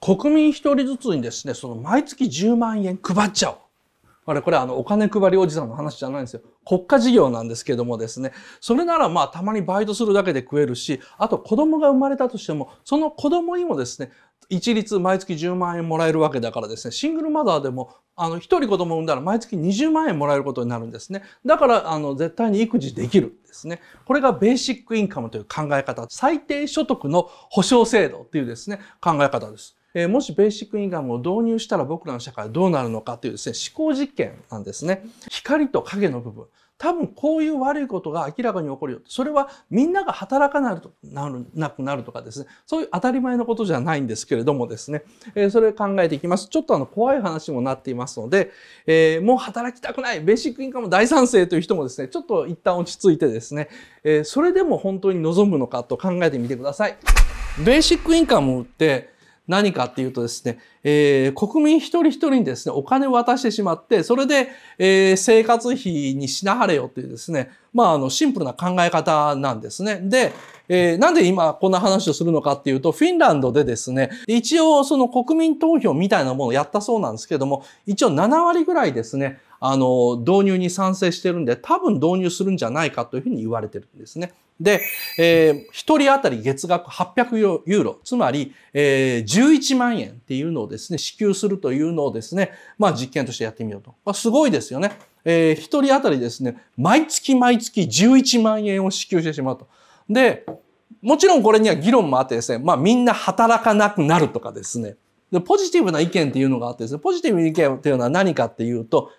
国民一人ずつにですね、その毎月10万円配っちゃおう。あれ、これあの、お金配りおじさんの話じゃないんですよ。国家事業なんですけどもですね。それならまあ、たまにバイトするだけで食えるし、あと子供が生まれたとしても、その子供にもですね、一律毎月10万円もらえるわけだからですね、シングルマザーでも、あの、一人子供産んだら毎月20万円もらえることになるんですね。だから、あの、絶対に育児できるんですね。これがベーシックインカムという考え方、最低所得の保障制度っていうですね、考え方です。えもしベーシックインカムを導入したら僕らの社会はどうなるのかというですね、思考実験なんですね。光と影の部分。多分こういう悪いことが明らかに起こるよ。それはみんなが働かなるとなるなくなるとかですね。そういう当たり前のことじゃないんですけれどもですね。えー、それ考えていきます。ちょっとあの怖い話もなっていますので、えー、もう働きたくない、ベーシックインカム大賛成という人もですね、ちょっと一旦落ち着いてですね、えー、それでも本当に望むのかと考えてみてください。ベーシックインカムって何かっていうとですね、えー、国民一人一人にですね、お金を渡してしまって、それで、えー、生活費にしなはれよっていうですね、まあ、あの、シンプルな考え方なんですね。で、えー、なんで今こんな話をするのかっていうと、フィンランドでですね、一応その国民投票みたいなものをやったそうなんですけども、一応7割ぐらいですね、あの、導入に賛成してるんで、多分導入するんじゃないかというふうに言われてるんですね。で、えー、1人当たり月額800ユーロ、つまり、えー、11万円っていうのをですね、支給するというのをですね、まあ実験としてやってみようと。まあ、すごいですよね。えー、1人当たりですね、毎月毎月11万円を支給してしまうと。で、もちろんこれには議論もあってですね、まあみんな働かなくなるとかですね。で、ポジティブな意見っていうのがあってですね、ポジティブな意見っていうのは何かっていうと、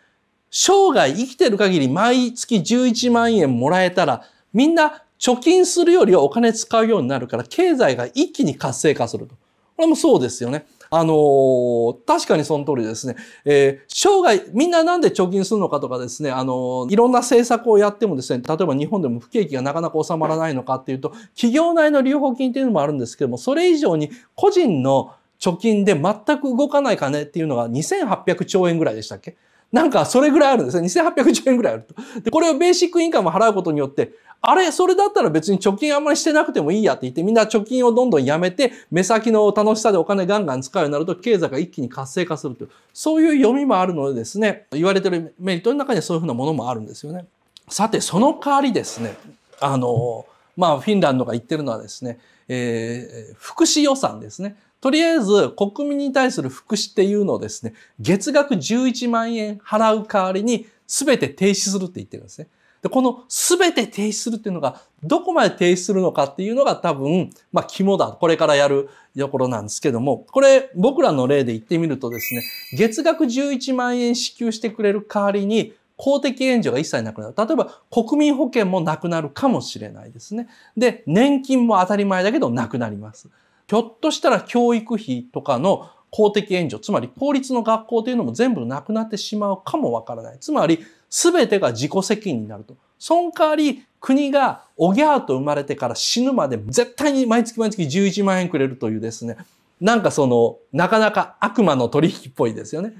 生涯生きてる限り毎月11万円もらえたら、みんな貯金するよりはお金使うようになるから、経済が一気に活性化すると。これもそうですよね。あのー、確かにその通りですね。えー、生涯、みんななんで貯金するのかとかですね、あのー、いろんな政策をやってもですね、例えば日本でも不景気がなかなか収まらないのかっていうと、企業内の留保金っていうのもあるんですけども、それ以上に個人の貯金で全く動かない金っていうのが2800兆円ぐらいでしたっけなんかそれぐらいあるんですね。2810円ぐらいあると。で、これをベーシックインカム払うことによって、あれ、それだったら別に貯金あんまりしてなくてもいいやって言って、みんな貯金をどんどんやめて、目先の楽しさでお金ガンガン使うようになると、経済が一気に活性化するという、そういう読みもあるのでですね、言われてるメリットの中にはそういうふうなものもあるんですよね。さて、その代わりですね、あの、まあ、フィンランドが言ってるのはですね、えー、福祉予算ですね。とりあえず国民に対する福祉っていうのをですね、月額11万円払う代わりに全て停止するって言ってるんですね。で、この全て停止するっていうのが、どこまで停止するのかっていうのが多分、まあ肝だ。これからやるところなんですけども、これ僕らの例で言ってみるとですね、月額11万円支給してくれる代わりに、公的援助が一切なくなる。例えば、国民保険もなくなるかもしれないですね。で、年金も当たり前だけどなくなります。ひょっとしたら教育費とかの公的援助、つまり公立の学校というのも全部なくなってしまうかもわからない。つまり全てが自己責任になると。その代わり国がおぎゃーと生まれてから死ぬまで絶対に毎月毎月11万円くれるというですね。なんかその、なかなか悪魔の取引っぽいですよね。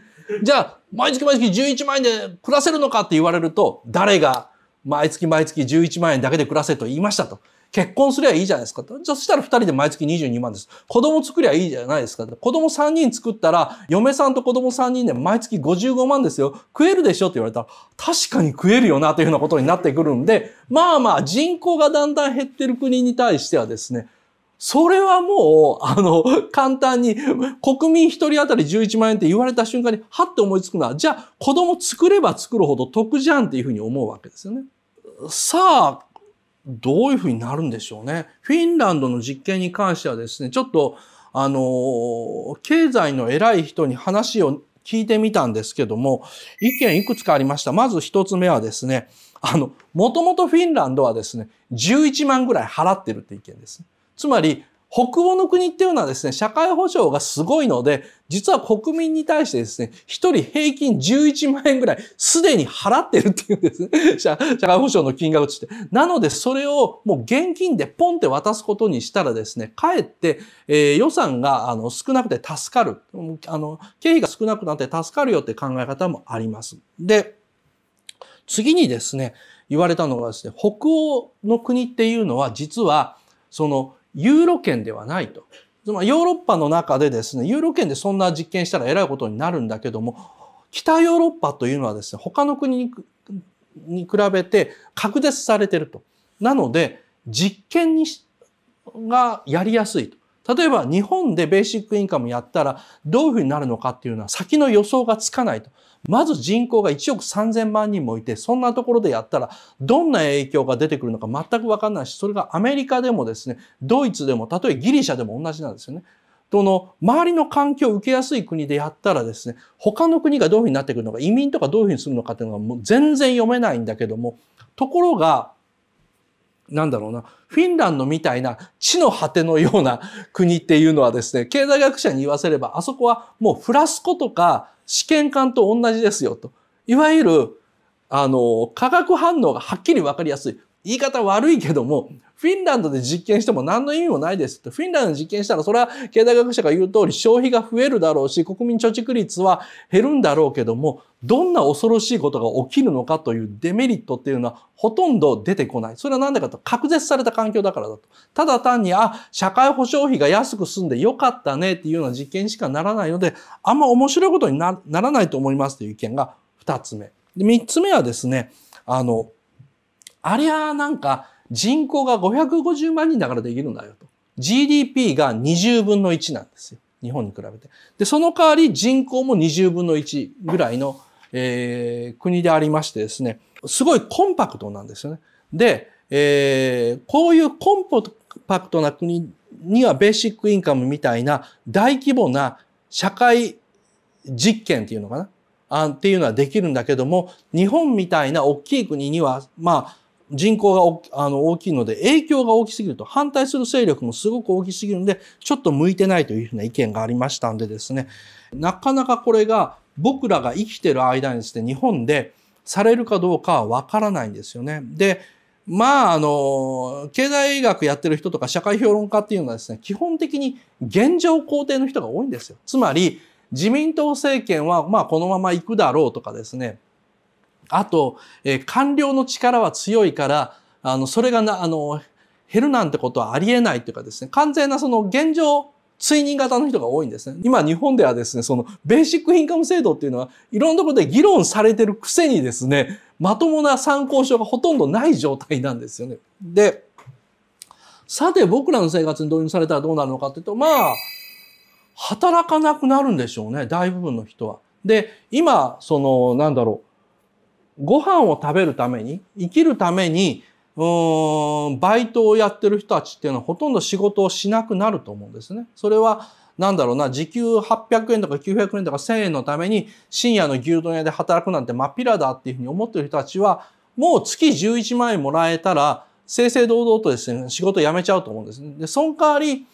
じゃあ、毎月毎月11万円で暮らせるのかって言われると、誰が毎月毎月11万円だけで暮らせと言いましたと。結婚すりゃいいじゃないですか。じゃあそしたら2人で毎月22万です。子供作りゃいいじゃないですか。子供3人作ったら、嫁さんと子供3人で毎月55万ですよ。食えるでしょって言われたら、確かに食えるよなというようなことになってくるんで、まあまあ人口がだんだん減ってる国に対してはですね、それはもう、あの、簡単に、国民一人当たり11万円って言われた瞬間に、はって思いつくのは、じゃあ、子供作れば作るほど得じゃんっていうふうに思うわけですよね。さあ、どういうふうになるんでしょうね。フィンランドの実験に関してはですね、ちょっと、あの、経済の偉い人に話を聞いてみたんですけども、意見いくつかありました。まず一つ目はですね、あの、もともとフィンランドはですね、11万ぐらい払ってるって意見です。つまり、北欧の国っていうのはですね、社会保障がすごいので、実は国民に対してですね、一人平均11万円ぐらいすでに払ってるっていうんですね。社会保障の金額として。なので、それをもう現金でポンって渡すことにしたらですね、かえって、えー、予算があの少なくて助かる。あの、経費が少なくなって助かるよって考え方もあります。で、次にですね、言われたのがですね、北欧の国っていうのは実は、その、ユーロ圏ではないと。つまりヨーロッパの中でですね、ユーロ圏でそんな実験したらえらいことになるんだけども、北ヨーロッパというのはですね、他の国に比べて格絶されてると。なので、実験にがやりやすいと。例えば日本でベーシックインカムやったらどういうふうになるのかっていうのは先の予想がつかないと。まず人口が1億3000万人もいて、そんなところでやったらどんな影響が出てくるのか全くわかんないし、それがアメリカでもですね、ドイツでも、例えギリシャでも同じなんですよね。その周りの環境を受けやすい国でやったらですね、他の国がどういうふうになってくるのか、移民とかどういうふうにするのかっていうのがもう全然読めないんだけども、ところがなんだろうな、フィンランドみたいな地の果てのような国っていうのはですね、経済学者に言わせれば、あそこはもうフラスコとか試験管と同じですよと。いわゆる、あの、化学反応がはっきりわかりやすい。言い方悪いけども、フィンランドで実験しても何の意味もないですって。フィンランドで実験したら、それは経済学者が言う通り消費が増えるだろうし、国民貯蓄率は減るんだろうけども、どんな恐ろしいことが起きるのかというデメリットっていうのはほとんど出てこない。それは何でかと、隔絶された環境だからだと。ただ単に、あ、社会保障費が安く済んでよかったねっていうような実験しかならないので、あんま面白いことにならないと思いますという意見が2つ目。で、3つ目はですね、あの、ありゃなんか人口が550万人だからできるんだよと。GDP が20分の1なんですよ。日本に比べて。で、その代わり人口も20分の1ぐらいの、えー、国でありましてですね、すごいコンパクトなんですよね。で、えー、こういうコンパクトな国にはベーシックインカムみたいな大規模な社会実験っていうのかなあっていうのはできるんだけども、日本みたいな大きい国には、まあ、人口があの大きいので影響が大きすぎると反対する勢力もすごく大きすぎるのでちょっと向いてないというふうな意見がありましたんでですねなかなかこれが僕らが生きてる間にですね日本でされるかどうかはわからないんですよね。でまああの経済学やってる人とか社会評論家っていうのはですね基本的に現状肯定の人が多いんですよ。つまり自民党政権はまあこのまま行くだろうとかですねあと、えー、官僚の力は強いから、あの、それがな、あの、減るなんてことはありえないというかですね、完全なその現状、追認型の人が多いんですね。今日本ではですね、そのベーシックインカム制度っていうのはいろんなところで議論されてるくせにですね、まともな参考書がほとんどない状態なんですよね。で、さて僕らの生活に導入されたらどうなるのかっていうと、まあ、働かなくなるんでしょうね、大部分の人は。で、今、その、なんだろう、ご飯を食べるために、生きるために、うーん、バイトをやってる人たちっていうのはほとんど仕事をしなくなると思うんですね。それは、なんだろうな、時給800円とか900円とか1000円のために深夜の牛丼屋で働くなんてまっぴらだっていうふうに思ってる人たちは、もう月11万円もらえたら、正々堂々とですね、仕事辞めちゃうと思うんですね。で、その代わり、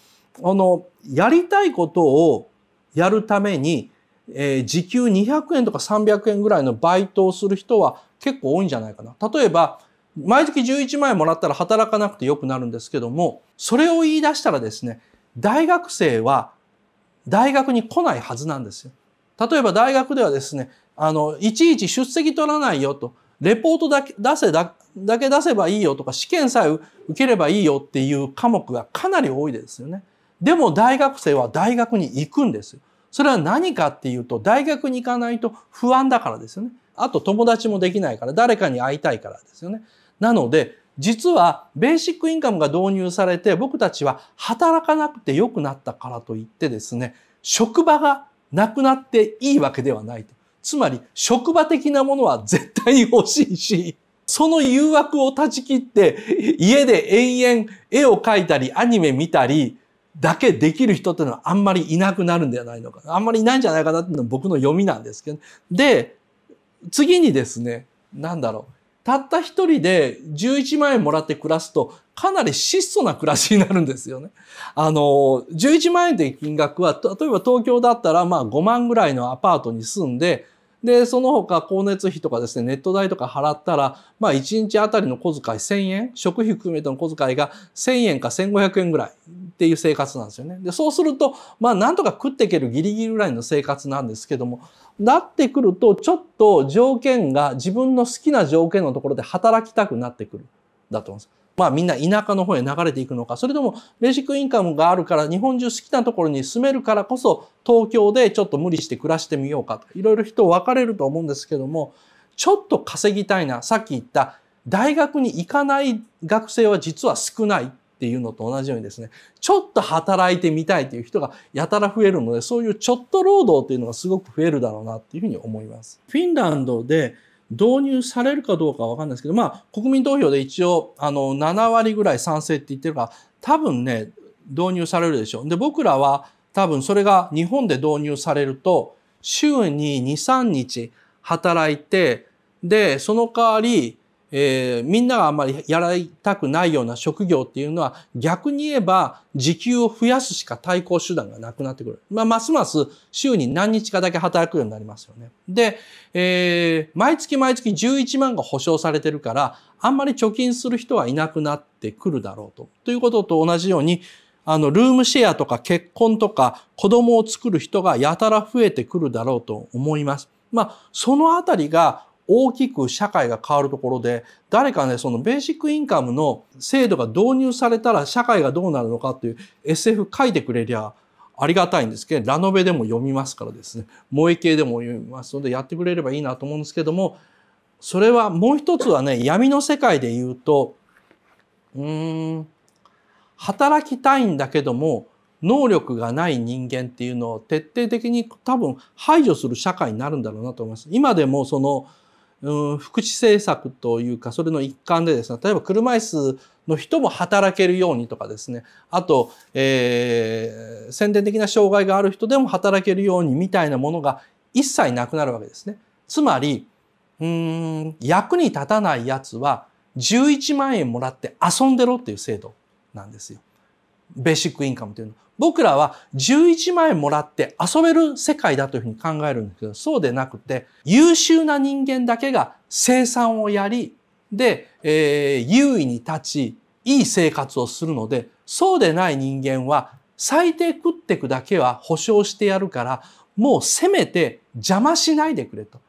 あの、やりたいことをやるために、えー、時給200円とか300円ぐらいのバイトをする人は結構多いんじゃないかな。例えば、毎月11万円もらったら働かなくてよくなるんですけども、それを言い出したらですね、大学生は大学に来ないはずなんですよ。例えば大学ではですね、あの、いちいち出席取らないよと、レポートだけ出せだ、だけ出せばいいよとか、試験さえ受ければいいよっていう科目がかなり多いですよね。でも大学生は大学に行くんですよ。それは何かっていうと、大学に行かないと不安だからですよね。あと友達もできないから、誰かに会いたいからですよね。なので、実はベーシックインカムが導入されて僕たちは働かなくて良くなったからといってですね、職場がなくなっていいわけではないと。つまり職場的なものは絶対に欲しいし、その誘惑を断ち切って家で延々絵を描いたりアニメ見たり、だけできる人っていうのはあんまりいなくなるんではないのかあんまりいないんじゃないかなっていうのは僕の読みなんですけど。で、次にですね、なんだろう。たった一人で11万円もらって暮らすと、かなり質素な暮らしになるんですよね。あの、11万円という金額は、例えば東京だったら、まあ5万ぐらいのアパートに住んで、で、その他光熱費とかですね、ネット代とか払ったら、まあ1日あたりの小遣い1000円、食費含めての小遣いが1000円か1500円ぐらいっていう生活なんですよね。でそうするとまあなんとか食っていけるギリギリぐらいの生活なんですけどもなってくるとちょっと条件が自分の好きな条件のところで働きたくなってくるだと思うんです。まあみんな田舎の方へ流れていくのか、それともベーシックインカムがあるから日本中好きなところに住めるからこそ東京でちょっと無理して暮らしてみようかといろいろ人分かれると思うんですけども、ちょっと稼ぎたいな、さっき言った大学に行かない学生は実は少ないっていうのと同じようにですね、ちょっと働いてみたいという人がやたら増えるので、そういうちょっと労働というのがすごく増えるだろうなっていうふうに思います。フィンランドで導入されるかどうかわかんないですけど、まあ、国民投票で一応、あの、7割ぐらい賛成って言ってるから、多分ね、導入されるでしょう。で、僕らは多分それが日本で導入されると、週に2、3日働いて、で、その代わり、えー、みんながあんまりやられたくないような職業っていうのは逆に言えば時給を増やすしか対抗手段がなくなってくる。まあ、ますます週に何日かだけ働くようになりますよね。で、えー、毎月毎月11万が保証されてるから、あんまり貯金する人はいなくなってくるだろうと。ということと同じように、あの、ルームシェアとか結婚とか子供を作る人がやたら増えてくるだろうと思います。まあ、そのあたりが大きく社会が変わるところで、誰かね、そのベーシックインカムの制度が導入されたら社会がどうなるのかっていう SF 書いてくれりゃありがたいんですけど、ラノベでも読みますからですね、萌え系でも読みますのでやってくれればいいなと思うんですけども、それはもう一つはね、闇の世界で言うと、うーん、働きたいんだけども、能力がない人間っていうのを徹底的に多分排除する社会になるんだろうなと思います。今でもその福祉政策というか、それの一環でですね、例えば車椅子の人も働けるようにとかですね、あと、えー、先天的な障害がある人でも働けるようにみたいなものが一切なくなるわけですね。つまり、うん、役に立たないやつは11万円もらって遊んでろっていう制度なんですよ。ベーシックインカムというのは。僕らは11万円もらって遊べる世界だというふうに考えるんですけど、そうでなくて、優秀な人間だけが生産をやり、で、えー、優位に立ち、いい生活をするので、そうでない人間は最低食っていくだけは保証してやるから、もうせめて邪魔しないでくれと。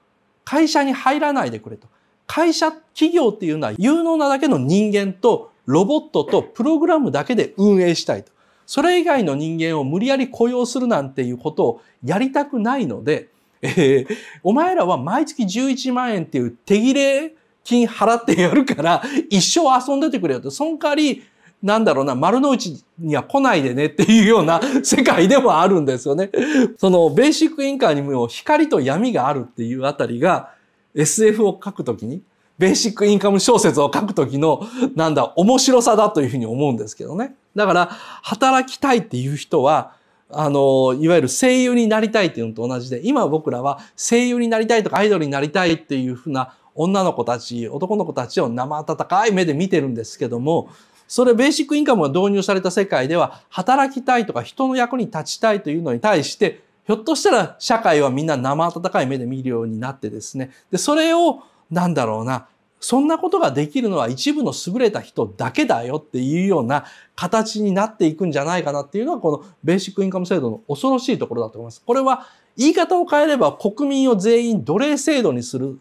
会社に入らないでくれと。会社、企業っていうのは有能なだけの人間とロボットとプログラムだけで運営したいと。それ以外の人間を無理やり雇用するなんていうことをやりたくないので、えー、お前らは毎月11万円っていう手切れ金払ってやるから、一生遊んでてくれよと。その代わり、なんだろうな、丸の内には来ないでねっていうような世界でもあるんですよね。そのベーシックインカーにも光と闇があるっていうあたりが SF を書くときにベーシックインカム小説を書くときの、なんだ、面白さだというふうに思うんですけどね。だから、働きたいっていう人は、あの、いわゆる声優になりたいっていうのと同じで、今僕らは声優になりたいとかアイドルになりたいっていうふうな女の子たち、男の子たちを生温かい目で見てるんですけども、それベーシックインカムが導入された世界では、働きたいとか人の役に立ちたいというのに対して、ひょっとしたら社会はみんな生温かい目で見るようになってですね。で、それをなんだろうな、そんなことができるのは一部の優れた人だけだよっていうような形になっていくんじゃないかなっていうのはこのベーシックインカム制度の恐ろしいところだと思います。これは言い方を変えれば国民を全員奴隷制度にする。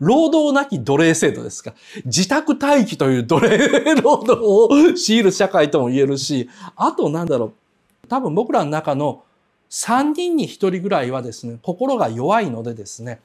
労働なき奴隷制度ですか。自宅待機という奴隷労働を強いる社会とも言えるし、あとなんだろう。多分僕らの中の3人に1人ぐらいはですね、心が弱いのでですね、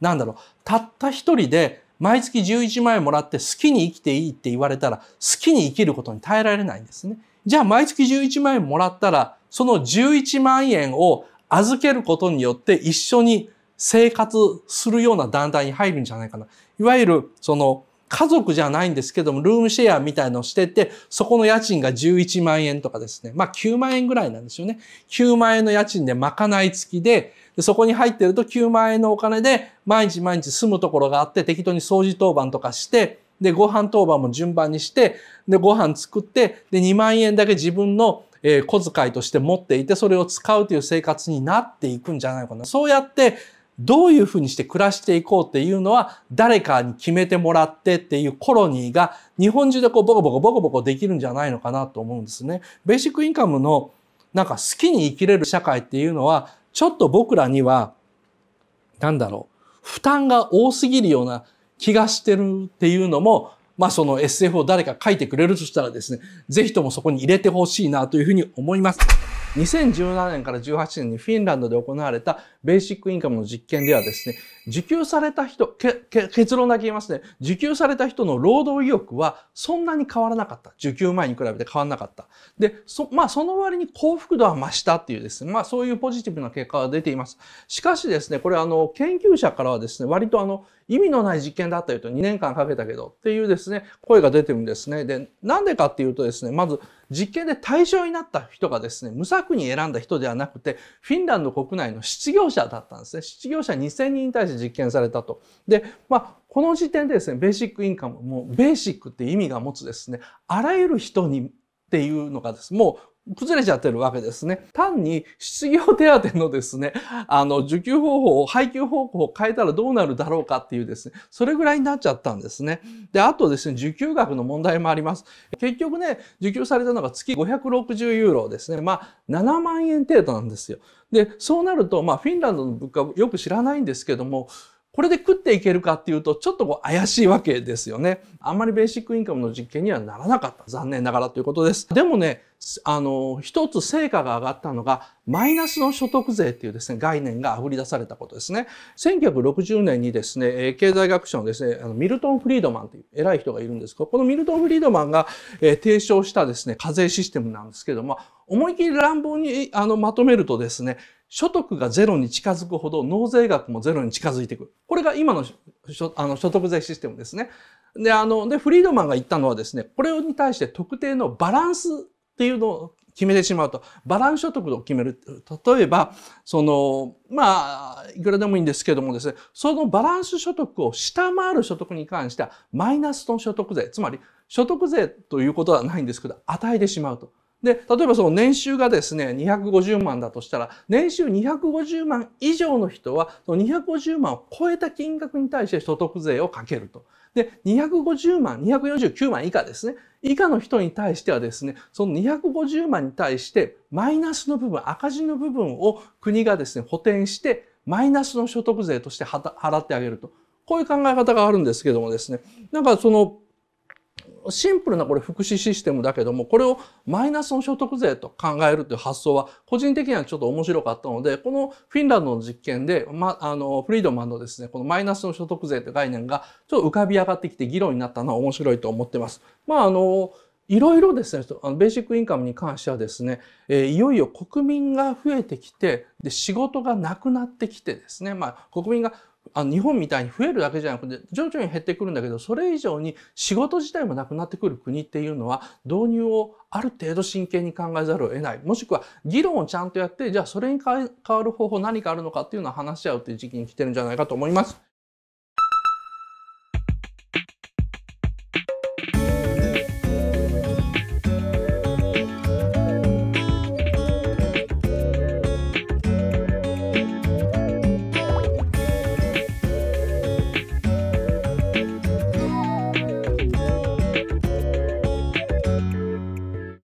なんだろう、たった一人で毎月11万円もらって好きに生きていいって言われたら、好きに生きることに耐えられないんですね。じゃあ毎月11万円もらったら、その11万円を預けることによって一緒に生活するような団体に入るんじゃないかな。いわゆる、その、家族じゃないんですけども、ルームシェアみたいのをしてて、そこの家賃が11万円とかですね。まあ9万円ぐらいなんですよね。9万円の家賃でまかない付きで、でそこに入ってると9万円のお金で、毎日毎日住むところがあって、適当に掃除当番とかして、で、ご飯当番も順番にして、で、ご飯作って、で、2万円だけ自分の小遣いとして持っていて、それを使うという生活になっていくんじゃないかな。そうやって、どういうふうにして暮らしていこうっていうのは誰かに決めてもらってっていうコロニーが日本中でこうボコボコボコボコできるんじゃないのかなと思うんですね。ベーシックインカムのなんか好きに生きれる社会っていうのはちょっと僕らにはなんだろう負担が多すぎるような気がしてるっていうのもまあその SF を誰か書いてくれるとしたらですね、ぜひともそこに入れてほしいなというふうに思います。2017年から18年にフィンランドで行われたベーシックインカムの実験ではですね、受給された人、結論だけ言いますね、受給された人の労働意欲はそんなに変わらなかった。受給前に比べて変わらなかった。で、そ、まあその割に幸福度は増したっていうですね、まあそういうポジティブな結果が出ています。しかしですね、これあの、研究者からはですね、割とあの、意味のない実験だったよと2年間かけたけどっていうですね、声が出てるんですね。で、なんでかっていうとですね、まず実験で対象になった人がですね、無策に選んだ人ではなくて、フィンランド国内の失業者だったんですね。失業者2000人に対して実験されたと。で、まあ、この時点でですね、ベーシックインカム、もうベーシックって意味が持つですね、あらゆる人にっていうのがです。もう崩れちゃってるわけですね。単に失業手当のですね、あの、受給方法を、配給方法を変えたらどうなるだろうかっていうですね、それぐらいになっちゃったんですね。で、あとですね、受給額の問題もあります。結局ね、受給されたのが月560ユーロですね。まあ、7万円程度なんですよ。で、そうなると、まあ、フィンランドの物価をよく知らないんですけども、これで食っていけるかっていうと、ちょっとこう怪しいわけですよね。あんまりベーシックインカムの実験にはならなかった。残念ながらということです。でもね、あの、一つ成果が上がったのが、マイナスの所得税っていうですね、概念が溢り出されたことですね。1960年にですね、経済学者のですね、あのミルトン・フリードマンという偉い人がいるんですけど、このミルトン・フリードマンが、えー、提唱したですね、課税システムなんですけども、思い切り乱暴にあのまとめるとですね、所得がゼロに近づくほど納税額もゼロに近づいていく。これが今のあの所得税システムですね。で、あの、で、フリードマンが言ったのはですね、これに対して特定のバランスっていうのを決めてしまうと、バランス所得を決める。例えば、その、まあ、いくらでもいいんですけどもですね、そのバランス所得を下回る所得に関しては、マイナスの所得税、つまり所得税ということはないんですけど、与えてしまうと。で、例えばその年収がですね、250万だとしたら、年収250万以上の人は、その250万を超えた金額に対して所得税をかけると。で、250万、249万以下ですね。以下の人に対してはですね、その250万に対して、マイナスの部分、赤字の部分を国がですね、補填して、マイナスの所得税として払ってあげると。こういう考え方があるんですけどもですね、なんかその、シンプルなこれ福祉システムだけども、これをマイナスの所得税と考えるという発想は、個人的にはちょっと面白かったので、このフィンランドの実験で、ま、あの、フリードマンのですね、このマイナスの所得税という概念が、ちょっと浮かび上がってきて議論になったのは面白いと思っています。まあ、あの、いろいろですね、あのベーシックインカムに関してはですね、えー、いよいよ国民が増えてきて、で、仕事がなくなってきてですね、まあ、国民があの日本みたいに増えるだけじゃなくて徐々に減ってくるんだけどそれ以上に仕事自体もなくなってくる国っていうのは導入をある程度真剣に考えざるを得ないもしくは議論をちゃんとやってじゃあそれに変わる方法何かあるのかっていうのを話し合うっていう時期に来てるんじゃないかと思います。